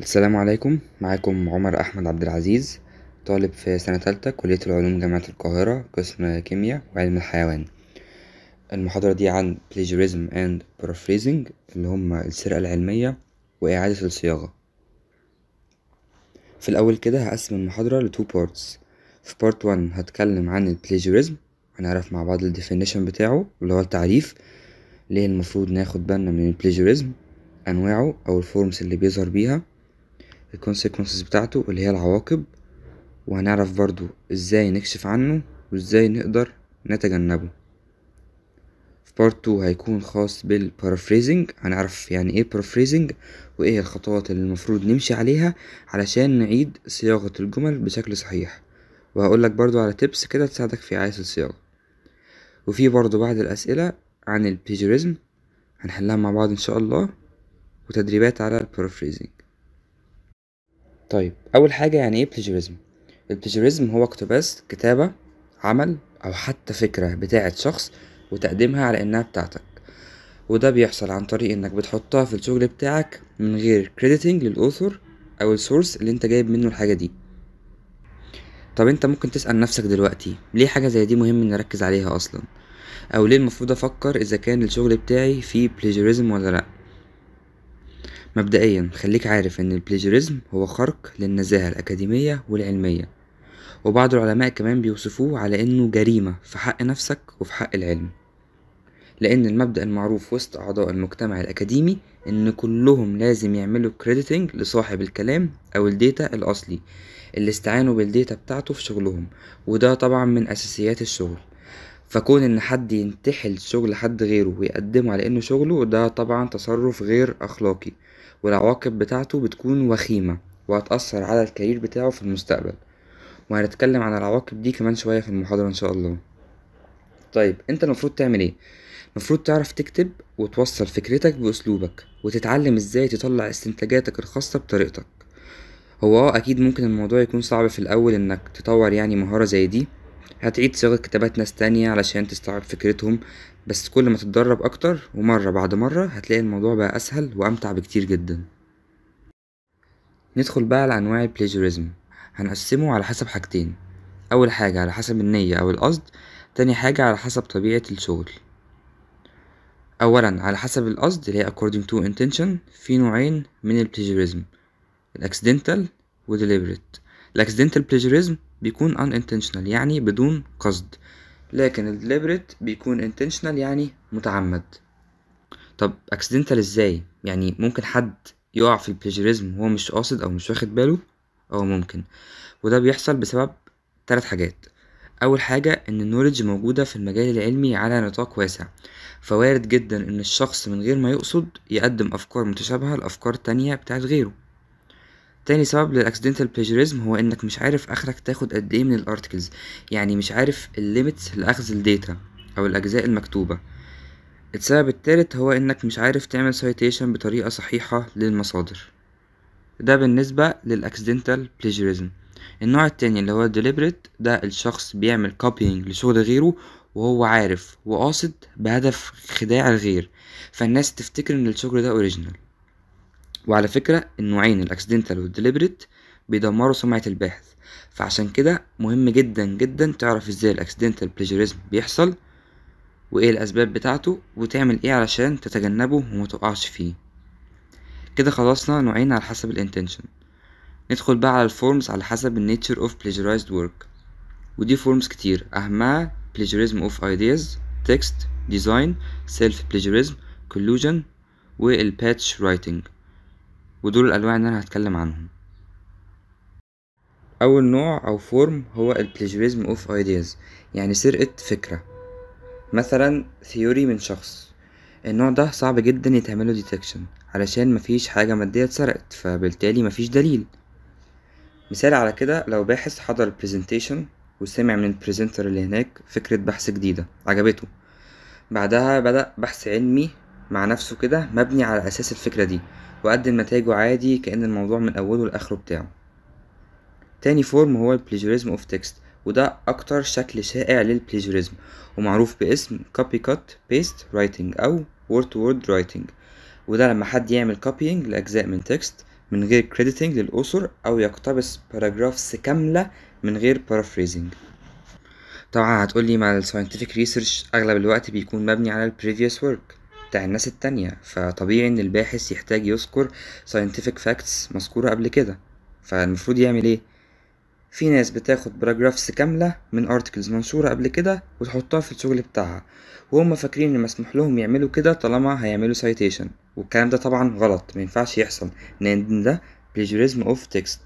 السلام عليكم معاكم عمر احمد عبد العزيز طالب في سنه تالتة كليه العلوم جامعه القاهره قسم كيمياء وعلم الحيوان المحاضره دي عن plagiarism and paraphrasing اللي هما السرقه العلميه واعاده الصياغه في الاول كده هقسم المحاضره لتو بارتس في بارت 1 هتكلم عن البلاجيريزم هنعرف مع بعض الديفينيشن بتاعه اللي هو التعريف ليه المفروض ناخد بالنا من البلاجيريزم انواعه او الفورمز اللي بيظهر بيها الكونسيكونسز بتاعته اللي هي العواقب وهنعرف برضو ازاي نكشف عنه وازاي نقدر نتجنبه في بارت 2 هيكون خاص بالبارافريزنج هنعرف يعني ايه بارافريزنج وايه الخطوات اللي المفروض نمشي عليها علشان نعيد صياغة الجمل بشكل صحيح وهقولك برضو على تيبس كده تساعدك في عايز الصياغة وفي برضو بعض الأسئلة عن البيجوريزم هنحلها مع بعض إن شاء الله وتدريبات على البارافريزنج طيب أول حاجة يعني إيه بليجرزم البليجرزم هو اقتباس كتابة عمل أو حتى فكرة بتاعة شخص وتقديمها على إنها بتاعتك وده بيحصل عن طريق إنك بتحطها في الشغل بتاعك من غير كريديتنج للأوثر أو السورس اللي أنت جايب منه الحاجة دي طب أنت ممكن تسأل نفسك دلوقتي ليه حاجة زي دي مهم إني أركز عليها أصلا أو ليه المفروض أفكر إذا كان الشغل بتاعي فيه بليجرزم ولا لأ مبدئيا خليك عارف ان البلاجيريزم هو خرق للنزاهة الأكاديمية والعلمية وبعض العلماء كمان بيوصفوه على انه جريمة في حق نفسك وفي حق العلم لان المبدأ المعروف وسط اعضاء المجتمع الاكاديمي ان كلهم لازم يعملوا كريديتنج لصاحب الكلام او الديتا الاصلي اللي استعانوا بالديتا بتاعته في شغلهم وده طبعا من اساسيات الشغل فكون ان حد ينتحل شغل حد غيره ويقدمه على انه شغله ده طبعا تصرف غير اخلاقي والعواقب بتاعته بتكون وخيمة وهتأثر على الكارير بتاعه في المستقبل وهنتكلم عن العواقب دي كمان شوية في المحاضرة إن شاء الله طيب أنت المفروض تعمل إيه؟ المفروض تعرف تكتب وتوصل فكرتك بأسلوبك وتتعلم إزاي تطلع استنتاجاتك الخاصة بطريقتك هو اه أكيد ممكن الموضوع يكون صعب في الأول إنك تطور يعني مهارة زي دي هتعيد صياغة كتابات ناس تانية علشان تستوعب فكرتهم بس كل ما تتدرب أكتر ومرة بعد مرة هتلاقي الموضوع بقى أسهل وأمتع بكتير جدا ندخل بقى على أنواع البلاجيريزم هنقسمه على حسب حاجتين أول حاجة على حسب النية أو القصد تاني حاجة على حسب طبيعة الشغل أولا على حسب القصد اللي هي according to intention في نوعين من البلاجيريزم الأكسدنتال وديليبريت الأكسدنتال بليجوريزم بيكون unintentional يعني بدون قصد لكن ال deliberate بيكون intentional يعني متعمد طب accidental ازاي يعني ممكن حد يقع في البلاجيريزم وهو مش قاصد او مش واخد باله او ممكن وده بيحصل بسبب ثلاث حاجات اول حاجه ان النولج موجوده في المجال العلمي على نطاق واسع فوارد جدا ان الشخص من غير ما يقصد يقدم افكار متشابهه لافكار تانية بتاعت غيره تاني سبب للاكسيدنتال بلاجيريزم هو انك مش عارف اخرك تاخد قد ايه من الارتكلز يعني مش عارف الليميتس لاخذ الداتا او الاجزاء المكتوبه السبب التالت هو انك مش عارف تعمل سايتيشن بطريقه صحيحه للمصادر ده بالنسبه للاكسيدنتال بلاجيريزم النوع التاني اللي هو deliberate ده الشخص بيعمل copying لشغل غيره وهو عارف وقاصد بهدف خداع الغير فالناس تفتكر ان الشغل ده اوريجينال وعلى فكرة النوعين الاكسيدنتال والديليبريت بيدمروا سمعة الباحث فعشان كده مهم جدا جدا تعرف ازاي الاكسيدنتال بليجوريزم بيحصل وايه الاسباب بتاعته وتعمل ايه علشان تتجنبه ومتقعش فيه كده خلصنا نوعين على حسب الانتنشن ندخل بقى على الفورمز على حسب النيتشر اوف plagiarized work ودي فورمز كتير اهمها plagiarism اوف ايدياز تكست ديزاين سيلف plagiarism كولوجن والباتش رايتنج ودول الانواع اللي انا هتكلم عنهم اول نوع او فورم هو البليجريزم اوف ايدياز يعني سرقة فكرة مثلا ثيوري من شخص النوع ده صعب جدا يتعمله ديتكشن علشان مفيش حاجة مادية اتسرقت فبالتالي مفيش دليل مثال على كده لو باحث حضر البرزنتيشن وسمع من البرزنتر اللي هناك فكرة بحث جديدة عجبته بعدها بدأ بحث علمي مع نفسه كده مبني على أساس الفكرة دي وقدم نتائجه عادي كأن الموضوع من أوله لآخره بتاعه تاني فورم هو البليجوريزم اوف تكست وده أكتر شكل شائع للبليجوريزم ومعروف باسم copy cut paste writing أو word to word writing وده لما حد يعمل copying لأجزاء من تكست من غير crediting للأسر أو يقتبس paragraphs كاملة من غير paraphrasing طبعا هتقولي مع الساينتفك ريسيرش أغلب الوقت بيكون مبني على ال previous work بتاع الناس التانية فطبيعي إن الباحث يحتاج يذكر scientific facts مذكورة قبل كده فالمفروض يعمل إيه؟ في ناس بتاخد paragraphs كاملة من ارتكلز منشورة قبل كده وتحطها في الشغل بتاعها وهم فاكرين ان مسموح لهم يعملوا كده طالما هيعملوا سايتيشن والكلام ده طبعا غلط مينفعش يحصل لان ده plagiarism اوف تكست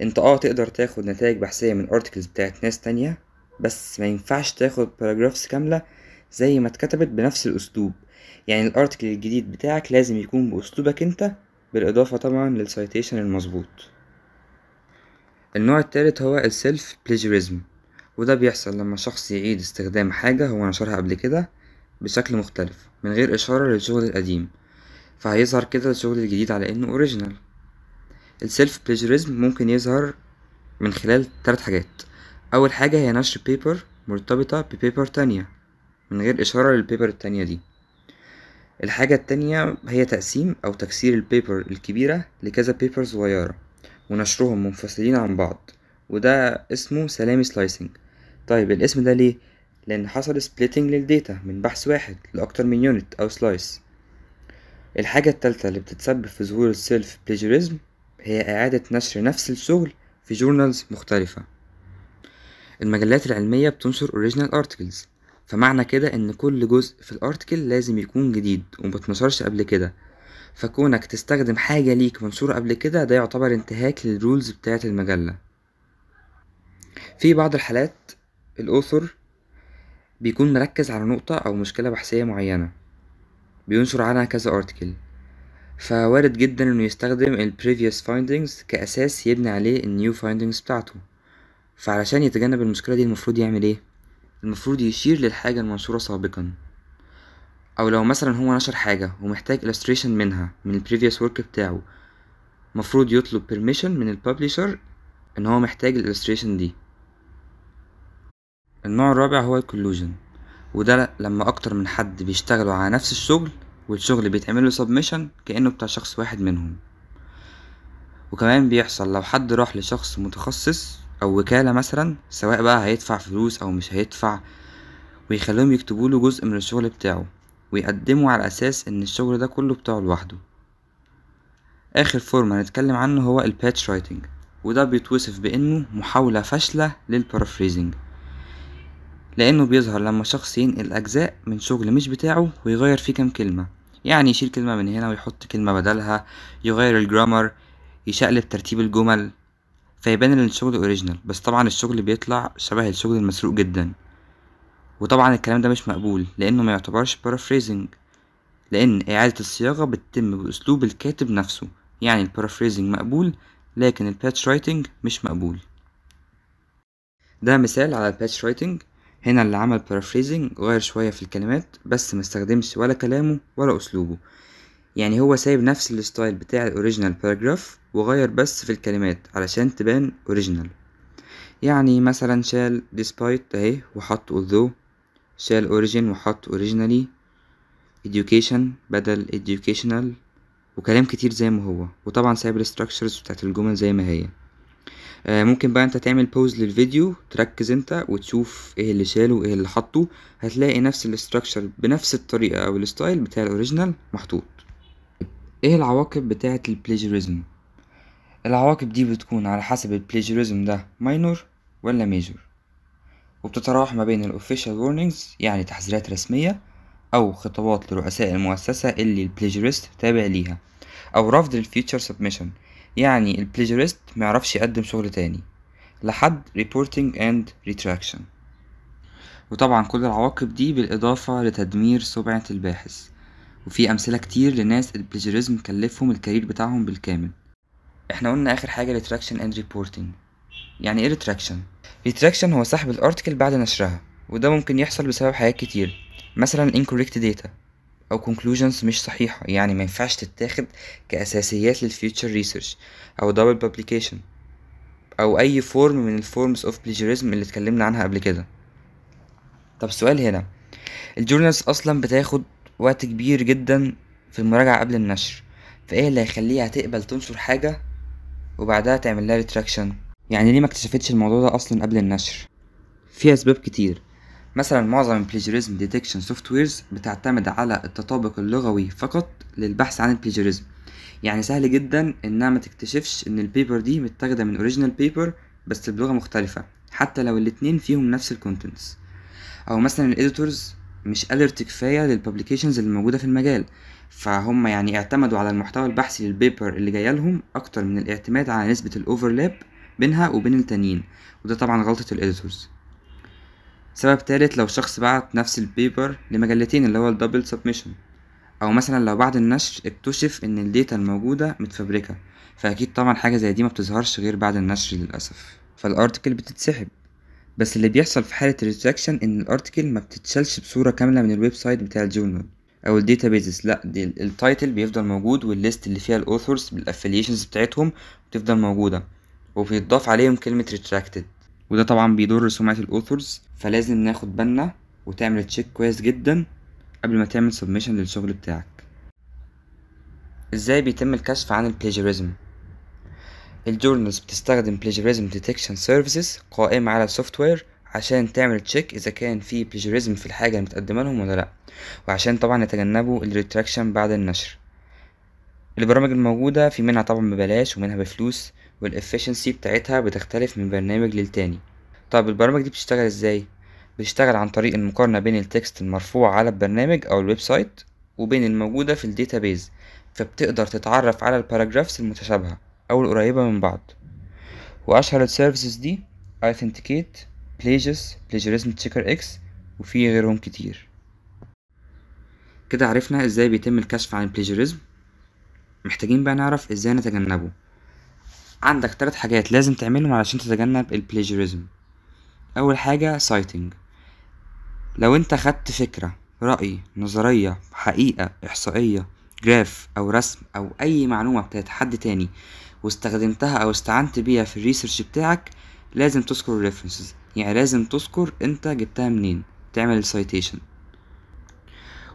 انت اه تقدر تاخد نتائج بحثية من ارتكلز بتاعت ناس تانية بس ما ينفعش تاخد paragraphs كاملة زي ما اتكتبت بنفس الأسلوب يعني الارتكل الجديد بتاعك لازم يكون بأسلوبك انت بالإضافة طبعا للسيتيشن المظبوط النوع التالت هو السيلف بليجيريزم وده بيحصل لما شخص يعيد استخدام حاجة هو نشرها قبل كده بشكل مختلف من غير إشارة للشغل القديم فهيظهر كده الشغل الجديد على إنه أوريجينال السيلف بليجيريزم ممكن يظهر من خلال تلات حاجات أول حاجة هي نشر بيبر مرتبطة ببيبر تانية من غير إشارة للبيبر التانية دي الحاجة التانية هي تقسيم أو تكسير البيبر الكبيرة لكذا بيبر صغيرة ونشرهم منفصلين عن بعض وده اسمه سلامي سلايسنج طيب الاسم ده ليه؟ لأن حصل سبليتنج للداتا من بحث واحد لأكتر من يونت أو سلايس الحاجة التالتة اللي بتتسبب في ظهور السيلف بليجريزم هي إعادة نشر نفس الشغل في جورنالز مختلفة المجلات العلمية بتنشر original articles فمعنى كده ان كل جزء في الارتكل لازم يكون جديد ومتنشرش قبل كده فكونك تستخدم حاجة ليك منشورة قبل كده ده يعتبر انتهاك للرولز بتاعة المجلة في بعض الحالات الأوثر بيكون مركز على نقطة أو مشكلة بحثية معينة بينشر عنها كذا ارتكل فوارد جدا انه يستخدم ال previous findings كأساس يبني عليه النيو new findings بتاعته فعلشان يتجنب المشكلة دي المفروض يعمل ايه؟ المفروض يشير للحاجة المنشورة سابقا أو لو مثلا هو نشر حاجة ومحتاج illustration منها من previous work بتاعه مفروض يطلب permission من publisher إن هو محتاج illustration دي النوع الرابع هو الكولوجن وده لما أكتر من حد بيشتغلوا على نفس الشغل والشغل بيتعمل له submission كأنه بتاع شخص واحد منهم وكمان بيحصل لو حد راح لشخص متخصص او وكالة مثلا سواء بقى هيدفع فلوس او مش هيدفع ويخليهم يكتبوا له جزء من الشغل بتاعه ويقدموا على اساس ان الشغل ده كله بتاعه لوحده اخر فورم هنتكلم عنه هو الباتش رايتنج وده بيتوصف بانه محاولة فاشلة للبارافريزنج لانه بيظهر لما شخص ينقل اجزاء من شغل مش بتاعه ويغير فيه كام كلمة يعني يشيل كلمة من هنا ويحط كلمة بدلها يغير الجرامر يشقلب ترتيب الجمل فيبان ان الشغل اوريجينال بس طبعا الشغل بيطلع شبه الشغل المسروق جدا وطبعا الكلام ده مش مقبول لانه ما يعتبرش بارافريزنج لان اعاده الصياغه بتتم باسلوب الكاتب نفسه يعني البارافريزنج مقبول لكن الباتش رايتنج مش مقبول ده مثال على الباتش رايتنج هنا اللي عمل بارافريزنج غير شويه في الكلمات بس ما استخدمش ولا كلامه ولا اسلوبه يعني هو سايب نفس الستايل بتاع الاوريجينال باراجراف وغير بس في الكلمات علشان تبان اوريجينال يعني مثلا شال despite اهي وحط although شال origin وحط originally education بدل educational وكلام كتير زي ما هو وطبعا سايب الستراكشرز بتاعت الجمل زي ما هي آه ممكن بقى انت تعمل بوز للفيديو تركز انت وتشوف ايه اللي شاله وايه اللي حطه هتلاقي نفس الستراكشر بنفس الطريقه او الستايل بتاع الاوريجينال محطوط ايه العواقب بتاعة البلاجيريزم العواقب دي بتكون على حسب البلاجيريزم ده ماينور ولا ميجور وبتتراوح ما بين الاوفيشال وورنينجز يعني تحذيرات رسمية او خطابات لرؤساء المؤسسة اللي البلاجيريست تابع ليها او رفض الفيتشر سبميشن يعني البلاجيريست يعرفش يقدم شغل تاني لحد reporting and retraction وطبعا كل العواقب دي بالإضافة لتدمير سمعة الباحث وفي امثله كتير لناس البلاجيريزم كلفهم الكارير بتاعهم بالكامل احنا قلنا اخر حاجه ريتراكشن اند ريبورتنج يعني ايه ريتراكشن ريتراكشن هو سحب الارتكل بعد نشرها وده ممكن يحصل بسبب حاجات كتير مثلا incorrect data او conclusions مش صحيحه يعني ما ينفعش تتاخد كاساسيات للفيوتشر ريسيرش او دبل بابليكيشن او اي فورم من الفورمز اوف plagiarism اللي اتكلمنا عنها قبل كده طب سؤال هنا الجورنالز اصلا بتاخد وقت كبير جدا في المراجعة قبل النشر فايه اللي هيخليها تقبل تنشر حاجة وبعدها تعمل لها ريتراكشن يعني ليه ما اكتشفتش الموضوع ده اصلا قبل النشر في اسباب كتير مثلا معظم البلاجيريزم ديتكشن سوفت ويرز بتعتمد على التطابق اللغوي فقط للبحث عن البلاجيريزم يعني سهل جدا انها ما تكتشفش ان البيبر دي متاخده من اوريجينال بيبر بس بلغه مختلفه حتى لو الاتنين فيهم نفس الكونتنتس او مثلا الاديتورز مش قادر كفايه للبابليكيشنز اللي موجوده في المجال فهم يعني اعتمدوا على المحتوى البحثي للبيبر اللي جاي لهم اكتر من الاعتماد على نسبه الاوفرلاب بينها وبين التانيين وده طبعا غلطه الاديتورز سبب تالت لو شخص بعت نفس البيبر لمجلتين اللي هو الدبل سبميشن او مثلا لو بعد النشر اكتشف ان الديتا الموجوده متفبركه فاكيد طبعا حاجه زي دي ما بتظهرش غير بعد النشر للاسف فالارتكل بتتسحب بس اللي بيحصل في حالة الريتراكشن ان الارتكل ما بتتشالش بصورة كاملة من الويب سايت بتاع الجورنال او الداتابيزز لا دي التايتل بيفضل موجود والليست اللي فيها الاوثورز بالافiliations بتاعتهم بتفضل موجودة وبيتضاف عليهم كلمة ريتراكتد وده طبعا بيضر سمعة الاوثورز فلازم ناخد بالنا وتعمل تشيك كويس جدا قبل ما تعمل سبميشن للشغل بتاعك ازاي بيتم الكشف عن البلاجيريزم الجورنالز بتستخدم plagiarism detection services قائمة على السوفت وير عشان تعمل تشيك اذا كان في plagiarism في الحاجة اللي متقدمة لهم ولا لا وعشان طبعا يتجنبوا الريتراكشن بعد النشر البرامج الموجودة في منها طبعا ببلاش ومنها بفلوس والافشنسي بتاعتها بتختلف من برنامج للتاني طب البرامج دي بتشتغل ازاي بتشتغل عن طريق المقارنة بين التكست المرفوع على البرنامج او الويب سايت وبين الموجودة في الداتابيز فبتقدر تتعرف على الباراجرافز المتشابهة أو القريبة من بعض وأشهر السيرفيسز دي Authenticate, Plagius, Plagiarism Checker X وفي غيرهم كتير كده عرفنا ازاي بيتم الكشف عن البلاجيريزم محتاجين بقى نعرف ازاي نتجنبه عندك ثلاث حاجات لازم تعملهم علشان تتجنب البلاجيريزم اول حاجه سايتنج لو انت خدت فكره راي نظريه حقيقه احصائيه جراف او رسم او اي معلومه بتاعت حد تاني واستخدمتها او استعنت بيها في الريسيرش بتاعك لازم تذكر الريفرنسز يعني لازم تذكر انت جبتها منين تعمل السيتيشن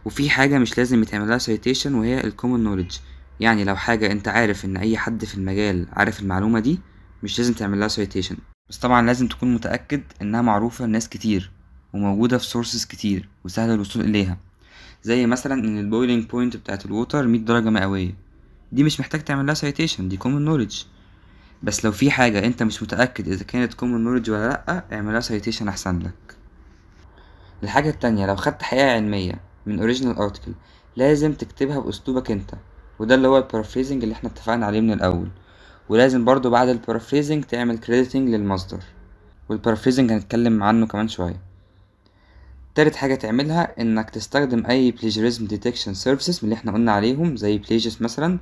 وفي حاجة مش لازم يتعملها سيتيشن وهي الكومن نوليدج يعني لو حاجة انت عارف ان اي حد في المجال عارف المعلومة دي مش لازم تعملها سيتيشن بس طبعا لازم تكون متأكد انها معروفة لناس كتير وموجودة في سورسز كتير وسهل الوصول اليها زي مثلا ان البويلينج بوينت بتاعت الووتر مية درجة مئوية دي مش محتاج تعمل لها سايتيشن دي كومن نوليدج بس لو في حاجة انت مش متأكد اذا كانت كومن نوليدج ولا لأ اعملها سيتيشن احسن لك الحاجة التانية لو خدت حقيقة علمية من اوريجينال ارتكل لازم تكتبها باسلوبك انت وده اللي هو البارافريزنج اللي احنا اتفقنا عليه من الاول ولازم برضو بعد البارافريزنج تعمل كريديتنج للمصدر والبارافريزنج هنتكلم عنه كمان شوية تالت حاجة تعملها انك تستخدم اي plagiarism detection services من اللي احنا قلنا عليهم زي plagiarism مثلا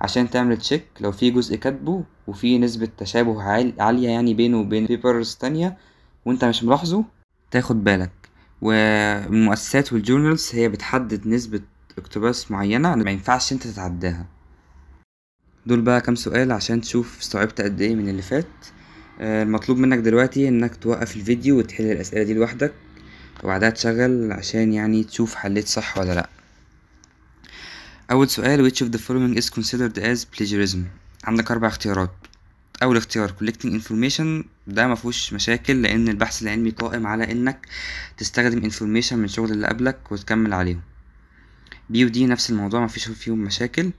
عشان تعمل تشيك لو في جزء كاتبه وفي نسبة تشابه عالية يعني بينه وبين بيبرز تانية وانت مش ملاحظه تاخد بالك والمؤسسات والجورنالز هي بتحدد نسبة اقتباس معينة ما ينفعش انت تتعداها دول بقى كام سؤال عشان تشوف استوعبت قد ايه من اللي فات آه، المطلوب منك دلوقتي انك توقف الفيديو وتحل الاسئلة دي لوحدك وبعدها تشغل عشان يعني تشوف حليت صح ولا لأ أول سؤال which of the following is considered as plagiarism عندك أربع اختيارات أول اختيار collecting information ده مفهوش مشاكل لأن البحث العلمي قائم على إنك تستخدم information من شغل اللي قبلك وتكمل عليهم بي ودي نفس الموضوع مفيش فيهم مشاكل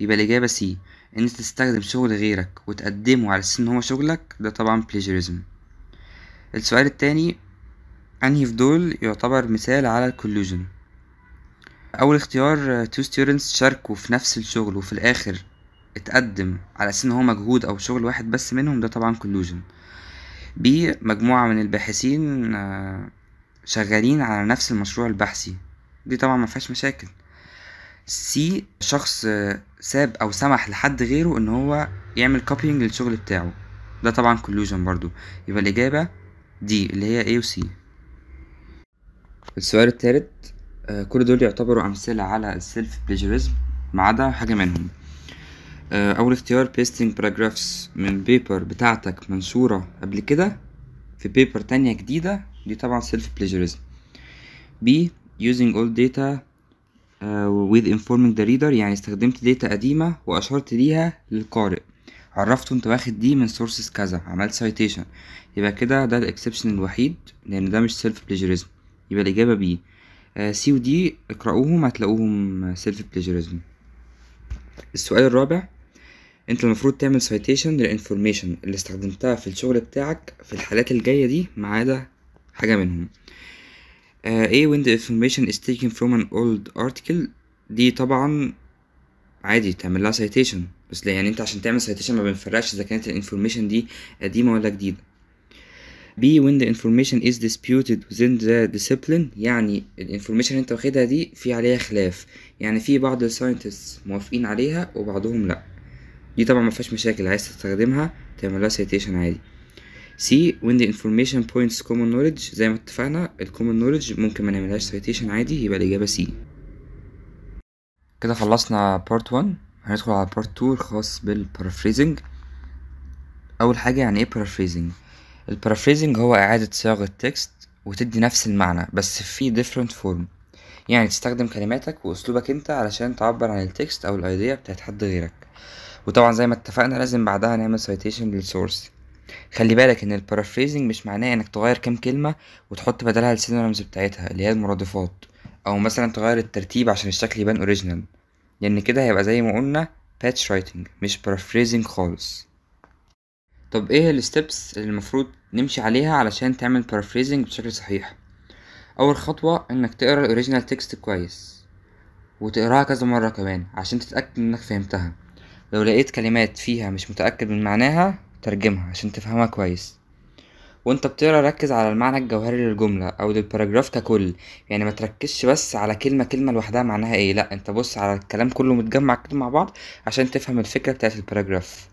يبقى الإجابة سي إن أنت تستخدم شغل غيرك وتقدمه على أساس إن هو شغلك ده طبعا plagiarism السؤال التاني أنهي في دول يعتبر مثال على الكولوجن أول اختيار تو آه، ستودنتس شاركوا في نفس الشغل وفي الآخر اتقدم على أساس إن هو مجهود أو شغل واحد بس منهم ده طبعا كولوجن ب مجموعة من الباحثين آه، شغالين على نفس المشروع البحثي دي طبعا ما فيهاش مشاكل سي شخص آه، ساب او سمح لحد غيره ان هو يعمل كوبينج للشغل بتاعه ده طبعا كولوجن برضو يبقى الاجابه دي اللي هي A و C السؤال التالت آه، كل دول يعتبروا أمثلة على السيلف بليجرزم ما عدا حاجة منهم آه، أول اختيار pasting paragraphs من بيبر بتاعتك منشورة قبل كده في بيبر تانية جديدة دي طبعا سيلف plagiarism B using old data uh, with informing the reader يعني استخدمت داتا قديمة وأشرت ليها للقارئ عرفته انت واخد دي من sources كذا عملت citation يبقى كده ده الاكسبشن الوحيد لأن ده مش سيلف plagiarism يبقى الإجابة بي سي ودي اقرأوهم هتلاقوهم سيلف بليجرزم السؤال الرابع انت المفروض تعمل سايتيشن للانفورميشن اللي استخدمتها في الشغل بتاعك في الحالات الجاية دي ما عدا حاجة منهم آه, ايه when the information is taken from an old article دي طبعا عادي تعمل لها سايتيشن بس يعني انت عشان تعمل citation ما بنفرقش اذا كانت الانفورميشن دي قديمة ولا جديدة B when the information is disputed within the discipline يعني الانفورميشن اللي انت واخدها دي في عليها خلاف يعني في بعض الساينتست موافقين عليها وبعضهم لأ دي طبعا مفيهاش مشاكل عايز تستخدمها تعملها citation عادي C when the information points common knowledge زي ما اتفقنا ال common knowledge ممكن ما نعملهاش citation عادي يبقى الإجابة C كده خلصنا بارت 1 هندخل على بارت 2 الخاص بالبارافريزنج أول حاجة يعني ايه paraphrasing البارافريزنج هو إعادة صياغة تكست وتدي نفس المعنى بس في different form يعني تستخدم كلماتك وأسلوبك أنت علشان تعبر عن التكست أو الأيديا بتاعت حد غيرك وطبعا زي ما اتفقنا لازم بعدها نعمل citation للسورس خلي بالك ان البارافريزنج مش معناه انك تغير كام كلمة وتحط بدلها السينونيمز بتاعتها اللي هي المرادفات او مثلا تغير الترتيب عشان الشكل يبان اوريجينال لان كده هيبقى زي ما قلنا باتش رايتنج مش بارافريزنج خالص طب ايه الستبس اللي المفروض نمشي عليها علشان تعمل paraphrasing بشكل صحيح اول خطوة انك تقرا الاوريجينال تكست كويس وتقراها كذا مرة كمان عشان تتأكد انك فهمتها لو لقيت كلمات فيها مش متأكد من معناها ترجمها عشان تفهمها كويس وانت بتقرا ركز على المعنى الجوهري للجملة او للباراجراف ككل يعني ما تركزش بس على كلمة كلمة لوحدها معناها ايه لا انت بص على الكلام كله متجمع كده مع بعض عشان تفهم الفكرة بتاعت الباراجراف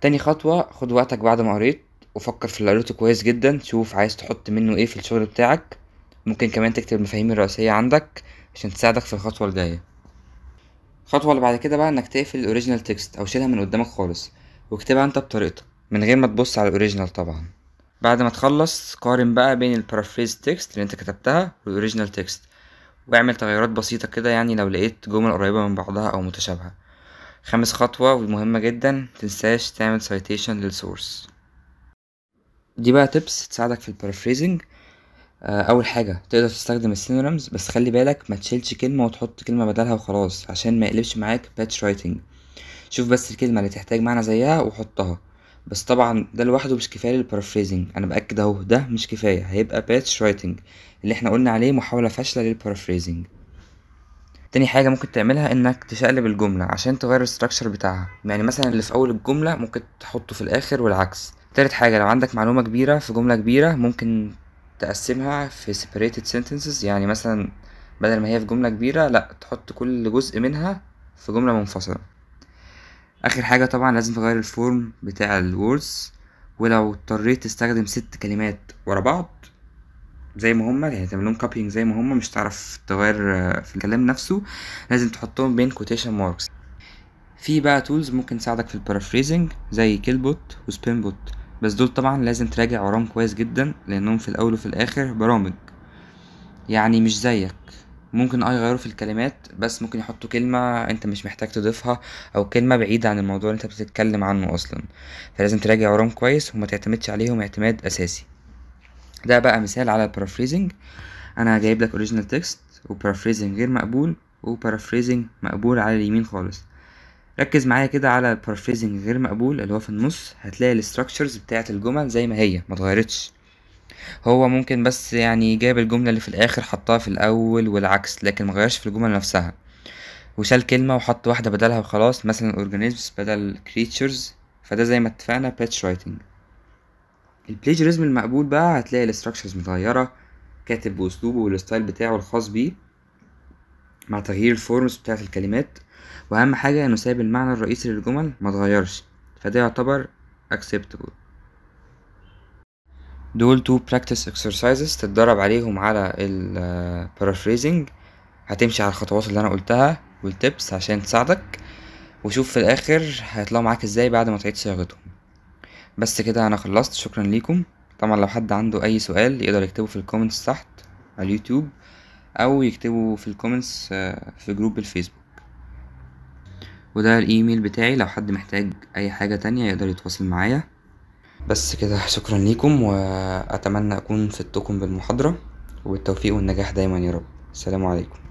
تاني خطوة خد وقتك بعد ما قريت وفكر في اللي قريته كويس جدا شوف عايز تحط منه ايه في الشغل بتاعك ممكن كمان تكتب المفاهيم الرئيسية عندك عشان تساعدك في الخطوة الجاية الخطوة اللي بعد كده بقى انك تقفل الاوريجينال تكست او شيلها من قدامك خالص واكتبها انت بطريقتك من غير ما تبص على الاوريجينال طبعا بعد ما تخلص قارن بقى بين paraphrase تكست اللي انت كتبتها والاوريجينال تكست واعمل تغيرات بسيطة كده يعني لو لقيت جمل قريبة من بعضها او متشابهة خامس خطوة ومهمة جدا متنساش تعمل citation للسورس دي بقى تبس تساعدك في البارافريزنج آه، اول حاجه تقدر تستخدم السينونيمز بس خلي بالك ما تشيلش كلمه وتحط كلمه بدلها وخلاص عشان ما يقلبش معاك باتش رايتنج شوف بس الكلمه اللي تحتاج معنى زيها وحطها بس طبعا ده لوحده مش كفايه للبارافريزنج انا باكد اهو ده مش كفايه هيبقى باتش رايتنج اللي احنا قلنا عليه محاوله فاشله للبارافريزنج تاني حاجة ممكن تعملها انك تشقلب الجملة عشان تغير الستراكشر بتاعها يعني مثلا اللي في اول الجملة ممكن تحطه في الاخر والعكس تالت حاجة لو عندك معلومة كبيرة في جملة كبيرة ممكن تقسمها في separated sentences يعني مثلا بدل ما هي في جملة كبيرة لأ تحط كل جزء منها في جملة منفصلة آخر حاجة طبعا لازم تغير الفورم بتاع الوردز ولو اضطريت تستخدم ست كلمات ورا بعض زي ما هما يعني تعمل لهم كوبينج زي ما هما مش تعرف تغير آه، في الكلام نفسه لازم تحطهم بين كوتيشن ماركس في بقى تولز ممكن تساعدك في البارافريزنج زي كيل بوت وسبين بوت بس دول طبعا لازم تراجع وراهم كويس جدا لانهم في الاول وفي الاخر برامج يعني مش زيك ممكن اه يغيروا في الكلمات بس ممكن يحطوا كلمة انت مش محتاج تضيفها او كلمة بعيدة عن الموضوع اللي انت بتتكلم عنه اصلا فلازم تراجع وراهم كويس وما تعتمدش عليهم اعتماد اساسي ده بقى مثال على البارافريزنج انا جايب لك اوريجينال تكست وبارافريزنج غير مقبول وبارافريزنج مقبول على اليمين خالص ركز معايا كده على البارافريزنج غير مقبول اللي هو في النص هتلاقي الاستراكشرز بتاعه الجمل زي ما هي ما اتغيرتش هو ممكن بس يعني جاب الجمله اللي في الاخر حطها في الاول والعكس لكن ما غيرش في الجمل نفسها وشال كلمه وحط واحده بدلها وخلاص مثلا اورجانيزمز بدل creatures فده زي ما اتفقنا patch writing البلاجيريزم المقبول بقى هتلاقي الاستراكشرز متغيره كاتب باسلوبه والستايل بتاعه الخاص بيه مع تغيير الفورمز بتاعه الكلمات واهم حاجه انه سايب المعنى الرئيسي للجمل ما اتغيرش فده يعتبر acceptable دول تو براكتس اكسرسايزز تتدرب عليهم على البارافريزنج هتمشي على الخطوات اللي انا قلتها والتبس عشان تساعدك وشوف في الاخر هيطلعوا معاك ازاي بعد ما تعيد صياغتهم بس كده انا خلصت شكرا ليكم طبعا لو حد عنده اي سؤال يقدر يكتبه في الكومنتس تحت على اليوتيوب او يكتبه في الكومنتس آه، في جروب الفيسبوك وده الايميل بتاعي لو حد محتاج اي حاجة تانية يقدر يتواصل معايا بس كده شكرا ليكم واتمنى اكون فدتكم بالمحاضرة والتوفيق والنجاح دايما يا رب السلام عليكم